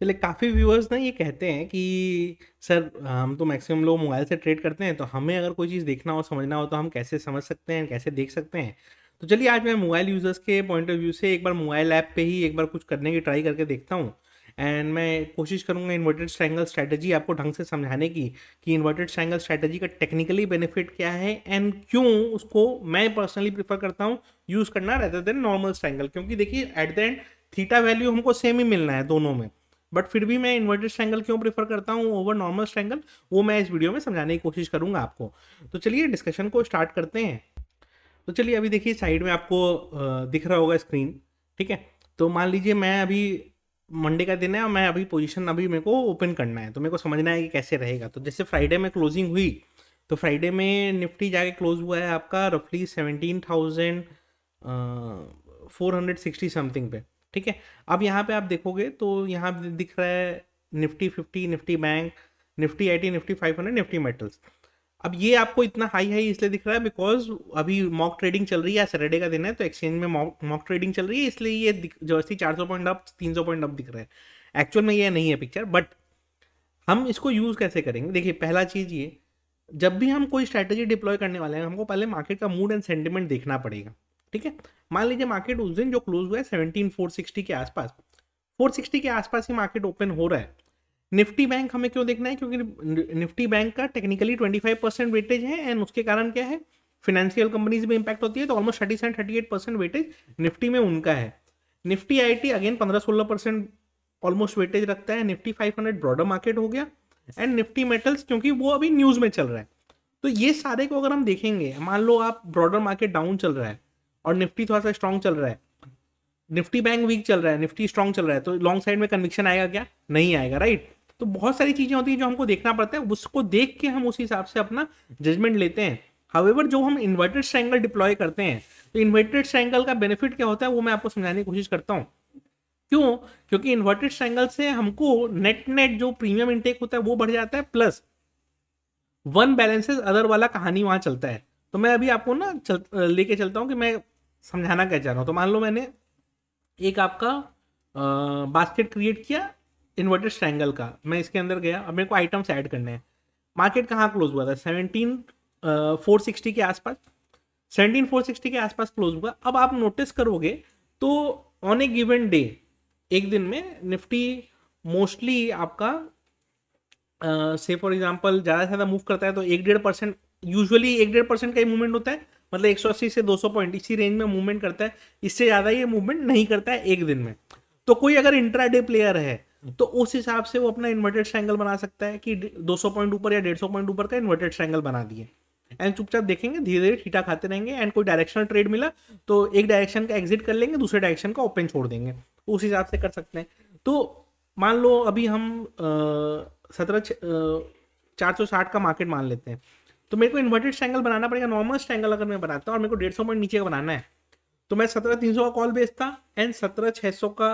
चलिए काफ़ी व्यूअर्स ना ये कहते हैं कि सर हम तो मैक्सिमम लोग मोबाइल से ट्रेड करते हैं तो हमें अगर कोई चीज़ देखना हो समझना हो तो हम कैसे समझ सकते हैं कैसे देख सकते हैं तो चलिए आज मैं मोबाइल यूज़र्स के पॉइंट ऑफ व्यू से एक बार मोबाइल ऐप पे ही एक बार कुछ करने की ट्राई करके देखता हूँ एंड मैं कोशिश करूँगा इन्वर्टेड स्ट्रैंगल स्ट्रैटेजी आपको ढंग से समझाने की कि इन्वर्टेड स्ट्रैंगल स्ट्रैटेजी का टेक्निकली बेनिफिट क्या है एंड क्यों उसको मैं पर्सनली प्रीफर करता हूँ यूज़ करना रहता देन नॉर्मल स्ट्रैंगल क्योंकि देखिए at the end theta value हमको सेम ही मिलना है दोनों में बट फिर भी मैं इन्वर्टेड स्ट्रैंगल क्यों प्रेफर करता हूँ ओवर नॉर्मल स्ट्रैंगल वो मैं इस वीडियो में समझाने की कोशिश करूँगा आपको तो चलिए डिस्कशन को स्टार्ट करते हैं तो चलिए अभी देखिए साइड में आपको दिख रहा होगा स्क्रीन ठीक है तो मान लीजिए मैं अभी मंडे का दिन है और मैं अभी पोजीशन अभी मेरे को ओपन करना है तो मेरे को समझना है कि कैसे रहेगा तो जैसे फ्राइडे में क्लोजिंग हुई तो फ्राइडे में निफ्टी जाके क्लोज हुआ है आपका रफली seventeen thousand four hundred sixty something पे ठीक है अब यहाँ पे आप देखोगे तो यहाँ दिख रहा है Nifty fifty Nifty bank Nifty I Nifty five hundred Nifty metals अब ये आपको इतना हाई हाई इसलिए दिख रहा है बिकॉज अभी मॉक ट्रेडिंग चल रही है सैटरडे का दिन है तो एक्सचेंज में मॉक ट्रेडिंग चल रही है इसलिए ये जर्सी चार सौ पॉइंट अप तीन सौ पॉइंट अप दिख रहा है एक्चुअल में ये नहीं है पिक्चर बट हम इसको यूज़ कैसे करेंगे देखिए पहला चीज़ ये जब भी हम कोई स्ट्रैटेजी डिप्लॉय करने वाले हैं हमको पहले मार्केट का मूड एंड सेंटिमेंट देखना पड़ेगा ठीक है मान लीजिए मार्केट उस दिन जो क्लोज हुआ है सेवनटीन फोर सिक्सटी के आसपास फोर सिक्सटी के आसपास ही मार्केट ओपन हो रहा है निफ्टी बैंक हमें क्यों देखना है क्योंकि निफ्टी बैंक का technically twenty five percent weightage है एंड उसके कारण क्या है फिनेंशियल कंपनीज में इंपैक्ट होती है तो almost thirty seven thirty eight percent weightage Nifty में उनका है निफ्टी आई अगेन पंद्रह सोलह परसेंट ऑलमोस्ट वेटेज रखता है Nifty five hundred broader market हो गया एंड निफ्टी मेटल्स क्योंकि वो अभी न्यूज़ में चल रहा है तो ये सारे को अगर हम देखेंगे मान लो आप ब्रॉडर मार्केट डाउन चल रहा है और निफ्टी थोड़ा सा स्ट्रांग चल रहा है निफ्टी बैंक वीक चल रहा है निफ्टी स्ट्रांग चल रहा है तो लॉन्ग साइड में कन्विक्शन आएगा क्या नहीं आएगा राइट तो बहुत सारी चीज़ें होती हैं जो हमको देखना पड़ता है उसको देख के हम उसी हिसाब से अपना जजमेंट लेते हैं हावेवर जो हम इन्वर्टेड स्ट्रैंगल डिप्लॉय करते हैं तो इन्वर्टेड स्ट्रैंगल का बेनिफिट क्या होता है वो मैं आपको समझाने की कोशिश करता हूँ क्यों क्योंकि इन्वर्टेड स्ट्रैंगल से हमको नेट नेट जो प्रीमियम इनटेक होता है वो बढ़ जाता है प्लस वन बैलेंसेज अदर वाला कहानी वहां चलता है तो मैं अभी आपको ना चल, लेके चलता हूँ कि मैं समझाना क्या चाह रहा हूँ तो मान लो मैंने एक आपका बास्केट क्रिएट किया इन्वर्टेड ट्रैंगल का मैं इसके अंदर गया अब मेरे को आइटम्स ऐड करने हैं मार्केट कहाँ क्लोज हुआ था सेवनटीन फोर सिक्सटी के आसपास सेवनटीन फोर सिक्सटी के आसपास क्लोज हुआ अब आप नोटिस करोगे तो ऑन ए गिवन डे एक दिन में निफ्टी मोस्टली आपका से फॉर एग्जाम्पल ज़्यादा से ज़्यादा मूव करता है तो एक डेढ़ परसेंट यूजली एक डेढ़ परसेंट का ही मूवमेंट होता है मतलब 180 से 200 पॉइंट इसी रेंज में मूवमेंट करता है इससे ज़्यादा ये मूवमेंट नहीं करता है एक दिन में तो कोई अगर इंट्राडे प्लेयर है तो उस हिसाब से वो अपना इन्वर्टेड ट्रायंगल बना सकता है कि 200 पॉइंट ऊपर या 150 पॉइंट ऊपर का इन्वर्टेड ट्राइंगल बना दिए एंड चुपचाप देखेंगे धीरे धीरे ठीठा खाते रहेंगे एंड कोई डायरेक्शनल ट्रेड मिला तो एक डायरेक्शन का एग्जिट कर लेंगे दूसरे डायरेक्शन का ओपन छोड़ देंगे तो उस हिसाब से कर सकते हैं तो मान लो अभी हम सत्रह चार सौ साठ का मार्केट मान लेते हैं तो मेरे को इन्वर्टेड स्ट्रैंगल बनाना पड़ेगा नॉर्मल स्ट्रैंगल अगर मैं बनाता हूँ और मेरे को डेढ़ सौ पॉइंट नीचे का बनाना है तो मैं सत्रह तीन सौ का कॉल बेचता एंड सत्रह छः सौ का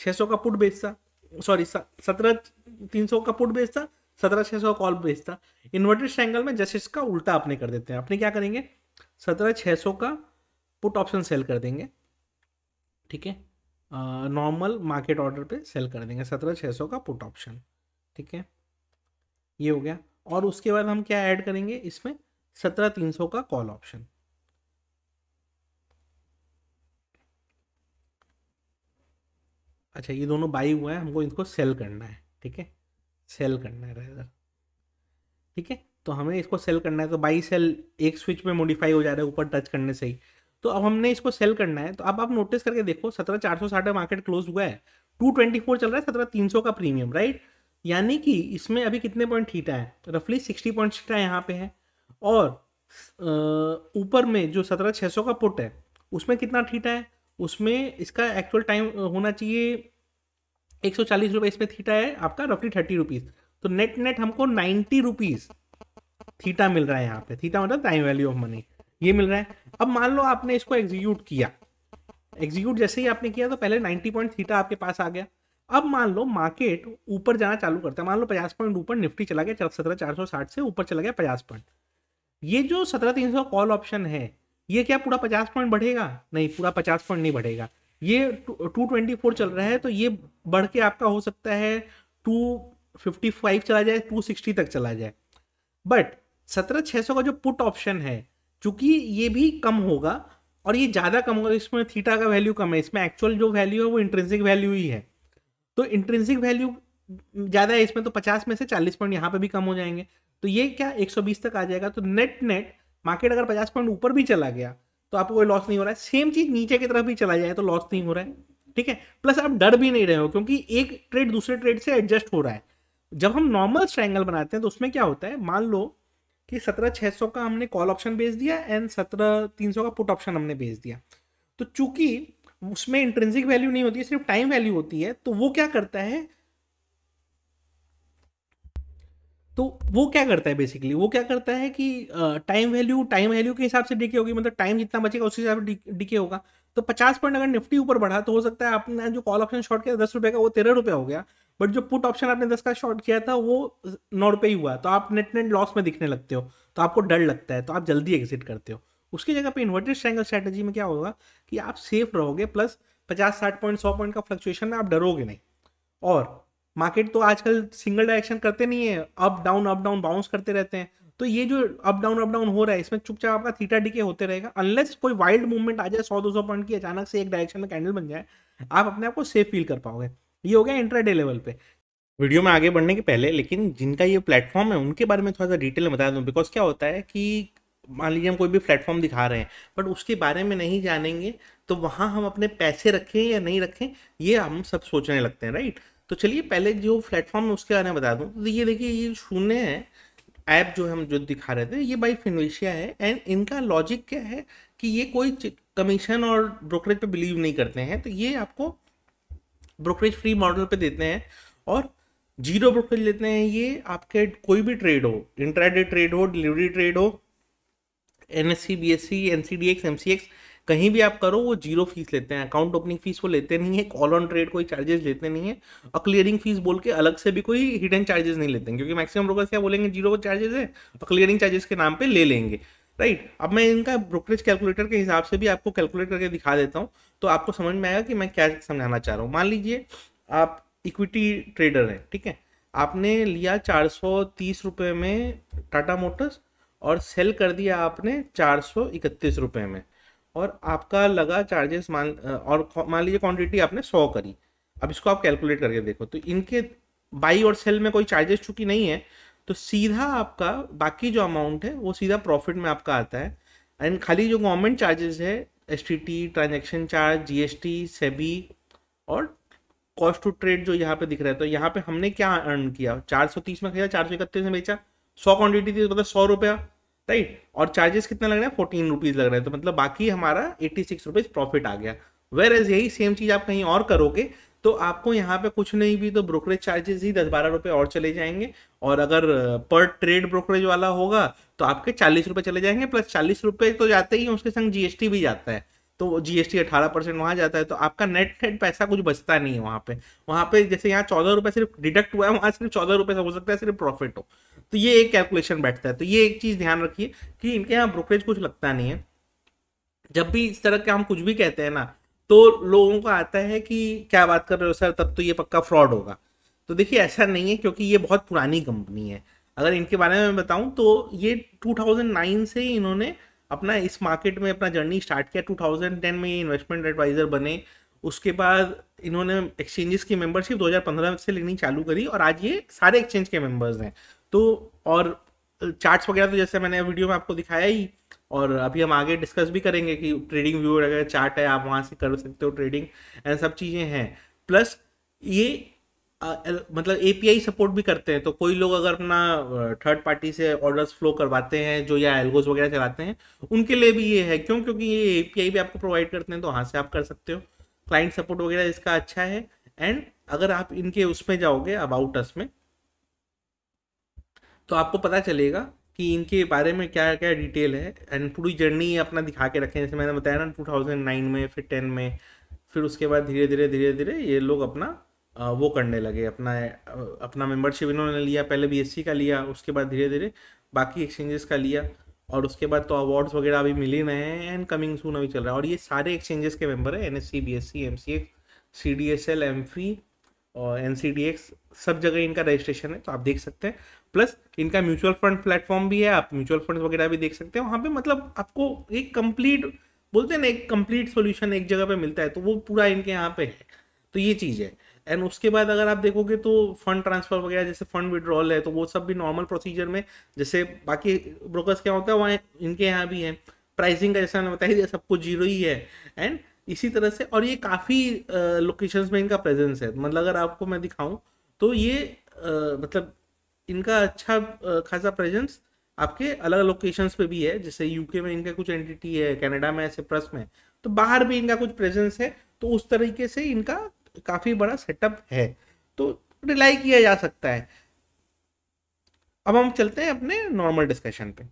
छः सौ का पुट बेचता सॉरी सत्रह तीन सौ का पुट बेचता सत्रह छः सौ का कॉल बेचता इन्वर्टेड स्ट्रैंगल में जस्ट इसका उल्टा अपने कर देते हैं अपने क्या करेंगे सत्रह छः सौ का पुट ऑप्शन सेल कर देंगे ठीक है नॉर्मल मार्केट ऑर्डर पे सेल कर देंगे सत्रह छः सौ का पुट ऑप्शन ठीक है ये हो गया और उसके बाद हम क्या ऐड करेंगे इसमें सत्रह तीन सौ का कॉल ऑप्शन अच्छा ये दोनों बाई हुआ है हमको इनको सेल करना है ठीक है सेल करना है राइजर ठीक है तो हमें इसको सेल करना है तो बाई सेल एक स्विच में मॉडिफाई हो जा रहा है ऊपर टच करने से ही तो अब हमने इसको सेल करना है तो अब आप नोटिस करके देखो सत्रह चार सौ साठ मार्केट क्लोज हुआ है टू ट्वेंटी फोर चल रहा है सत्रह तीन सौ का प्रीमियम राइट यानी कि इसमें अभी कितने पॉइंट थीटा है रफली सिक्सटी पॉइंट थीटा यहाँ पे है और ऊपर में जो सत्रह छः सौ का पुट है उसमें कितना थीटा है उसमें इसका एक्चुअल टाइम होना चाहिए एक सौ चालीस रुपये इसमें थीटा है आपका रफली थर्टी रुपीज़ तो नेट नेट हमको नाइन्टी रुपीज़ थीटा मिल रहा है यहाँ पे थीटा मतलब टाइम वैल्यू ऑफ मनी ये मिल रहा है अब मान लो आपने इसको एग्जीक्यूट किया एग्जीक्यूट जैसे ही आपने किया तो पहले नाइन्टी पॉइंट थीटा आपके पास आ गया अब मान लो मार्केट ऊपर जाना चालू करता है मान लो पचास पॉइंट ऊपर निफ्टी चला गया सत्रह चार सौ साठ से ऊपर चला गया पचास पॉइंट ये जो सत्रह तीन सौ कॉल ऑप्शन है ये क्या पूरा पचास पॉइंट बढ़ेगा नहीं पूरा पचास पॉइंट नहीं बढ़ेगा ये टू ट्वेंटी फोर चल रहा है तो ये बढ़ के आपका हो सकता है टू फिफ्टी फाइव चला जाए टू सिक्सटी तक चला जाए बट सत्रह छः सौ का जो पुट ऑप्शन है चूंकि ये भी कम होगा और ये ज़्यादा कम होगा इसमें थीटा का वैल्यू कम है इसमें एक्चुअल जो वैल्यू है वो इंट्रेंसिक वैल्यू ही है तो इंट्रेंसिक वैल्यू ज़्यादा है इसमें तो पचास में से चालीस पॉइंट यहाँ पे भी कम हो जाएंगे तो ये क्या एक सौ बीस तक आ जाएगा तो नेट नेट मार्केट अगर पचास पॉइंट ऊपर भी चला गया तो आपको कोई लॉस नहीं हो रहा है सेम चीज़ नीचे की तरफ भी चला जाए तो लॉस नहीं हो रहा है ठीक है प्लस आप डर भी नहीं रहे हो क्योंकि एक ट्रेड दूसरे ट्रेड से एडजस्ट हो रहा है जब हम नॉर्मल स्ट्रैंगल बनाते हैं तो उसमें क्या होता है मान लो कि सत्रह छः सौ का हमने कॉल ऑप्शन बेच दिया एंड सत्रह तीन सौ का पुट ऑप्शन हमने बेच दिया तो चूंकि उसमें इंट्रेंसिक वैल्यू नहीं होती सिर्फ टाइम वैल्यू होती है तो वो क्या करता है तो वो क्या करता है बेसिकली वो क्या करता है कि टाइम वैल्यू टाइम वैल्यू के हिसाब से डीके होगी मतलब टाइम जितना बचेगा उसके हिसाब से डीके होगा तो पचास पॉइंट अगर निफ्टी ऊपर बढ़ा तो हो सकता है आपने जो कॉल ऑप्शन शॉर्ट किया दस रुपये का वो तेरह रुपये हो गया बट जो पुट ऑप्शन आपने दस का शॉर्ट किया था वो नौ रुपये ही हुआ तो आप नेट नेट लॉस में दिखने लगते हो तो आपको डर लगता है तो आप जल्दी एग्जिट करते हो उसकी जगह पे इन्वर्टेड ट्रैंगल स्ट्रैटेजी में क्या होगा कि आप सेफ रहोगे प्लस पचास साठ पॉइंट सौ पॉइंट का फ्लक्चुएशन में आप डरोगे नहीं और मार्केट तो आजकल सिंगल डायरेक्शन करते नहीं है up down up down bounce करते रहते हैं तो ये जो अप डाउन अप डाउन हो रहा है इसमें चुपचाप आपका थीटा डीके होते रहेगा अनलेस कोई वाइल्ड मूवमेंट आ जाए सौ दो सौ पॉइंट की अचानक से एक डायरेक्शन में कैंडल बन जाए आप अपने आप को सेफ फील कर पाओगे ये हो गया इंट्राडे लेवल पे वीडियो में आगे बढ़ने के पहले लेकिन जिनका ये प्लेटफॉर्म है उनके बारे में थोड़ा सा डिटेल में बता दूँ बिकॉज क्या होता है कि मान लीजिए हम कोई भी प्लेटफॉर्म दिखा रहे हैं बट उसके बारे में नहीं जानेंगे तो वहाँ हम अपने पैसे रखें या नहीं रखें ये हम सब सोचने लगते हैं राइट तो चलिए पहले जो प्लेटफॉर्म है उसके बारे में बता दूँ तो ये देखिए ये शून्य है ऐप जो हम जो दिखा रहे थे ये बाई फिनिशिया है एंड इनका लॉजिक क्या है कि ये कोई कमीशन और ब्रोकरेज पे बिलीव नहीं करते हैं तो ये आपको ब्रोकरेज फ्री मॉडल पे देते हैं और जीरो ब्रोकरेज लेते हैं ये आपके कोई भी ट्रेड हो इंट्राडे ट्रेड हो डिलीवरी ट्रेड हो N S C B S C N C D X M C X कहीं भी आप करो वो जीरो फीस लेते हैं अकाउंट ओपनिंग फीस वो लेते नहीं है कॉल ऑन ट्रेड कोई चार्जेस लेते नहीं है और क्लियरिंग फीस बोल के अलग से भी कोई हिडन चार्जेस नहीं लेते हैं क्योंकि मैक्सिमम ब्रोकर क्या बोलेंगे जीरो चार्जेस है और क्लियरिंग चार्जेस के नाम पर ले लेंगे राइट अब मैं इनका ब्रोकरेज कैलकुलेटर के हिसाब से भी आपको कैलकुलेट करके दिखा देता हूँ तो आपको समझ में आएगा कि मैं क्या समझाना चाह रहा हूँ मान लीजिए आप इक्विटी ट्रेडर हैं ठीक है आपने लिया चार सौ तीस रुपये में टाटा मोटर्स और सेल कर दिया आपने चार सौ इकतीस रुपये में और आपका लगा चार्जेस मान और मान लीजिए क्वांटिटी आपने सौ करी अब इसको आप कैलकुलेट करके देखो तो इनके बाई और सेल में कोई चार्जेस चुकी नहीं है तो सीधा आपका बाकी जो अमाउंट है वो सीधा प्रॉफिट में आपका आता है एंड खाली जो गवर्नमेंट चार्जेस है S T T transaction charge G S T SEBI और कॉस्ट टू ट्रेड जो यहाँ पे दिख रहा है तो यहाँ पे हमने क्या अर्न किया 430 में खरीदा चार में बेचा सौ क्वांटिटी थी तो मतलब सौ रुपया राइट और चार्जेस कितना लग रहा है फोर्टीन रुपीज लग रहा है तो मतलब बाकी हमारा एट्टी सिक्स रुपीज प्रॉफिट आ गया वेर एज यही सेम चीज आप कहीं और करोगे तो आपको यहाँ पे कुछ नहीं भी तो ब्रोकरेज चार्जेस ही दस बारह रुपये और चले जाएंगे और अगर पर ट्रेड ब्रोकरेज वाला होगा तो आपके चालीस रुपये चले जाएंगे प्लस चालीस रुपये तो जाते ही उसके संग जीएसटी भी जाता है तो जी एस टी अठारह परसेंट वहाँ जाता है तो आपका नेट नेट पैसा कुछ बचता नहीं है वहाँ पे वहाँ पे जैसे यहाँ चौदह रुपये सिर्फ डिडक्ट हुआ है वहाँ सिर्फ चौदह रुपये से हो सकता है सिर्फ प्रॉफिट हो तो ये एक कैलकुलेशन बैठता है तो ये एक चीज़ ध्यान रखिए कि इनके यहाँ ब्रोकरेज कुछ लगता नहीं है जब भी इस तरह के हम कुछ भी कहते हैं ना तो लोगों को आता है कि क्या बात कर रहे हो सर तब तो ये पक्का फ्रॉड होगा तो देखिए ऐसा नहीं है क्योंकि ये बहुत पुरानी कंपनी है अगर इनके बारे में बताऊं तो ये 2009 से इन्होंने अपना इस मार्केट में अपना जर्नी स्टार्ट किया 2010 में ये इन्वेस्टमेंट एडवाइज़र बने उसके बाद इन्होंने एक्सचेंजेस की मेंबरशिप 2015 से लेनी चालू करी और आज ये सारे एक्सचेंज के मेंबर्स हैं तो और चार्ट्स वगैरह तो जैसे मैंने वीडियो में आपको दिखाया ही और अभी हम आगे डिस्कस भी करेंगे कि ट्रेडिंग व्यू अगर चार्ट है आप वहाँ से कर सकते हो ट्रेडिंग एंड सब चीज़ें हैं प्लस ये मतलब ए सपोर्ट भी करते हैं तो कोई लोग अगर अपना थर्ड पार्टी से ऑर्डर्स फ्लो करवाते हैं जो या एल्गोज वगैरह चलाते हैं उनके लिए भी ये है क्यों क्योंकि ये ए भी आपको प्रोवाइड करते हैं तो वहाँ से आप कर सकते हो क्लाइंट सपोर्ट वगैरह इसका अच्छा है एंड अगर आप इनके उसमें जाओगे अबाउट अस में तो आपको पता चलेगा कि इनके बारे में क्या क्या डिटेल है एंड पूरी जर्नी अपना दिखा के रखें जैसे मैंने बताया ना टू में फिर टेन में फिर उसके बाद धीरे धीरे धीरे धीरे ये लोग अपना वो करने लगे अपना अपना मेंबरशिप इन्होंने लिया पहले बीएससी का लिया उसके बाद धीरे धीरे बाकी एक्सचेंजेस का लिया और उसके बाद तो अवार्ड्स वगैरह अभी मिल ही रहे हैं एंड कमिंग सून अभी चल रहा है और ये सारे एक्सचेंजेस के मेंबर हैं N S C B S C M C X C D S L M fee और एन सी डी एक्स सब जगह इनका रजिस्ट्रेशन है तो आप देख सकते हैं प्लस इनका म्यूचुअल फंड प्लेटफॉर्म भी है आप म्यूचुअल फंड वगैरह भी देख सकते हैं वहाँ पे मतलब आपको एक कंप्लीट बोलते हैं ना एक कंप्लीट सोल्यूशन एक जगह पे मिलता है तो वो पूरा इनके यहाँ पे है तो ये चीज़ है एंड उसके बाद अगर आप देखोगे तो फंड ट्रांसफर वगैरह जैसे फंड विड्रॉल है तो वो सब भी नॉर्मल प्रोसीजर में जैसे बाकी ब्रोकर्स क्या होता है वहाँ इनके यहाँ भी है प्राइसिंग का जैसे मैंने बताया दिया सबको जीरो ही है एंड इसी तरह से और ये काफ़ी लोकेशंस में इनका प्रेजेंस है मतलब अगर आपको मैं दिखाऊं तो ये आ, मतलब इनका अच्छा खासा प्रेजेंस आपके अलग अलग लोकेशंस पे भी है जैसे यूके में इनका कुछ एंटिटी है कनाडा में ऐसे प्रस में तो बाहर भी इनका कुछ प्रेजेंस है तो उस तरीके से इनका काफ़ी बड़ा सेटअप है तो रिलाई किया जा सकता है अब हम चलते हैं अपने नॉर्मल डिस्कशन पे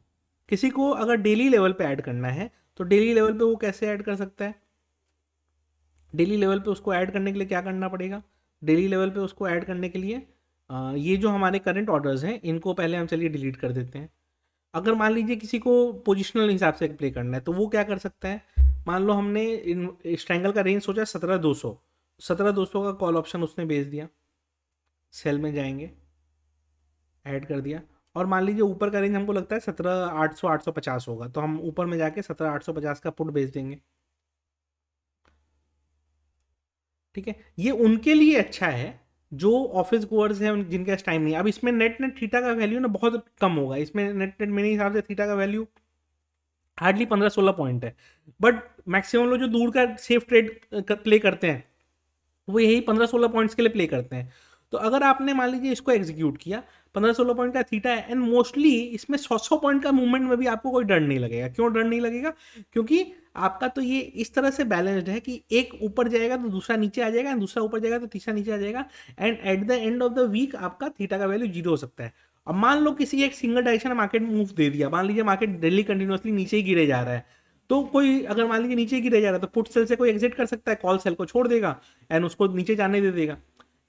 किसी को अगर डेली लेवल पे ऐड करना है तो डेली लेवल पे वो कैसे ऐड कर सकता है डेली लेवल पे उसको ऐड करने के लिए क्या करना पड़ेगा डेली लेवल पे उसको ऐड करने के लिए आ, ये जो हमारे करंट ऑर्डर्स हैं इनको पहले हम चलिए डिलीट कर देते हैं अगर मान लीजिए किसी को पोजिशनल हिसाब से प्ले करना है तो वो क्या कर सकता है मान लो हमने स्ट्रैंगल का रेंज सोचा सत्रह दो सौ सत्रह दोस्तों का कॉल ऑप्शन उसने भेज दिया सेल में जाएंगे ऐड कर दिया और मान लीजिए ऊपर का रेंज हमको लगता है सत्रह आठ सौ आठ सौ पचास होगा तो हम ऊपर में जाके सत्रह आठ सौ पचास का पुट भेज देंगे ठीक है ये उनके लिए अच्छा है जो ऑफिस गोअर्स हैं जिनके पास टाइम नहीं है अब इसमें नेट नेट थीटा का वैल्यू ना बहुत कम होगा इसमें नेट नेट मेरे हिसाब से थीटा का वैल्यू हार्डली पंद्रह सोलह पॉइंट है बट मैक्सिमम लोग जो दूर का सेफ ट्रेड प्ले करते हैं वो यही पंद्रह सोलह पॉइंट्स के लिए प्ले करते हैं तो अगर आपने मान लीजिए इसको एग्जीक्यूट किया पंद्रह सोलह पॉइंट का थीटा है एंड मोस्टली इसमें सौ सौ पॉइंट का मूवमेंट में भी आपको कोई डर नहीं लगेगा क्यों डर नहीं लगेगा क्योंकि आपका तो ये इस तरह से बैलेंस्ड है कि एक ऊपर जाएगा तो दूसरा नीचे आ जाएगा एंड दूसरा ऊपर जाएगा तो तीसरा नीचे आ जाएगा and at the end of the week आपका थीटा का वैल्यू जीरो हो सकता है अब मान लो किसी एक सिंगल डायरेक्शन मार्केट मूव दे दिया मान लीजिए मार्केट डेली कंटिन्यूसली नीचे ही गिरे जा रहा है तो कोई अगर मान लीजिए नीचे की जा रहा है तो पुट सेल से कोई एग्जिट कर सकता है कॉल सेल को छोड़ देगा एंड उसको नीचे जाने दे देगा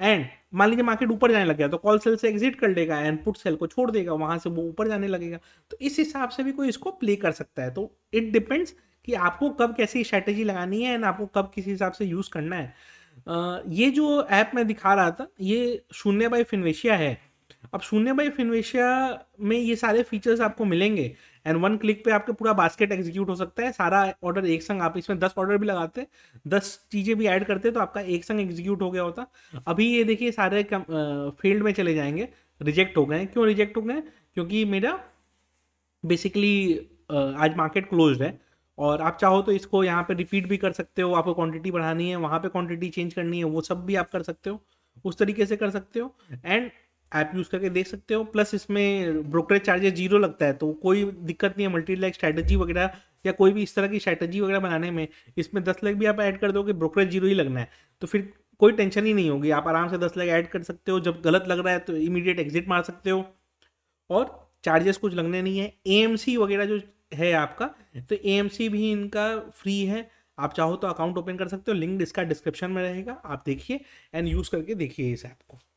एंड मान लीजिए मार्केट ऊपर जाने लग गया तो कॉल सेल से एग्जिट कर लेगा एंड पुट सेल को छोड़ देगा वहां से वो ऊपर जाने लगेगा तो इस हिसाब से भी कोई इसको प्ले कर सकता है तो इट डिपेंड्स कि आपको कब कैसी स्ट्रैटेजी लगानी है एंड आपको कब किस हिसाब से यूज़ करना है आ, ये जो ऐप मैं दिखा रहा था ये शून्य बाई फिनवेशिया है अब शून्य बाई फिनवेशिया में ये सारे फीचर्स आपको मिलेंगे एंड वन क्लिक पे आपका पूरा बास्केट एग्जीक्यूट हो सकता है सारा ऑर्डर एक संग आप इसमें दस ऑर्डर भी लगाते दस चीज़ें भी ऐड करते तो आपका एक संग एग्जीक्यूट हो गया होता अभी ये देखिए सारे फील्ड में चले जाएंगे रिजेक्ट हो गए क्यों रिजेक्ट हो गए क्योंकि मेरा बेसिकली आज मार्केट क्लोज है और आप चाहो तो इसको यहाँ पे रिपीट भी कर सकते हो आपको क्वांटिटी बढ़ानी है वहाँ पे क्वांटिटी चेंज करनी है वो सब भी आप कर सकते हो उस तरीके से कर सकते हो एंड ऐप यूज़ करके देख सकते हो प्लस इसमें ब्रोकरेज चार्जेस जीरो लगता है तो कोई दिक्कत नहीं है मल्टी लैक स्ट्रैटेजी वगैरह या कोई भी इस तरह की स्ट्रैटेजी वगैरह बनाने में इसमें दस लाख भी आप ऐड कर दोगे ब्रोकरेज जीरो ही लगना है तो फिर कोई टेंशन ही नहीं होगी आप आराम से दस लाख ऐड कर सकते हो जब गलत लग रहा है तो इमीडिएट एग्जिट मार सकते हो और चार्जेस कुछ लगने नहीं है ए वगैरह जो है आपका तो ए भी इनका फ्री है आप चाहो तो अकाउंट ओपन कर सकते हो लिंक इसका डिस्क्रिप्शन में रहेगा आप देखिए एंड यूज़ करके देखिए इस ऐप को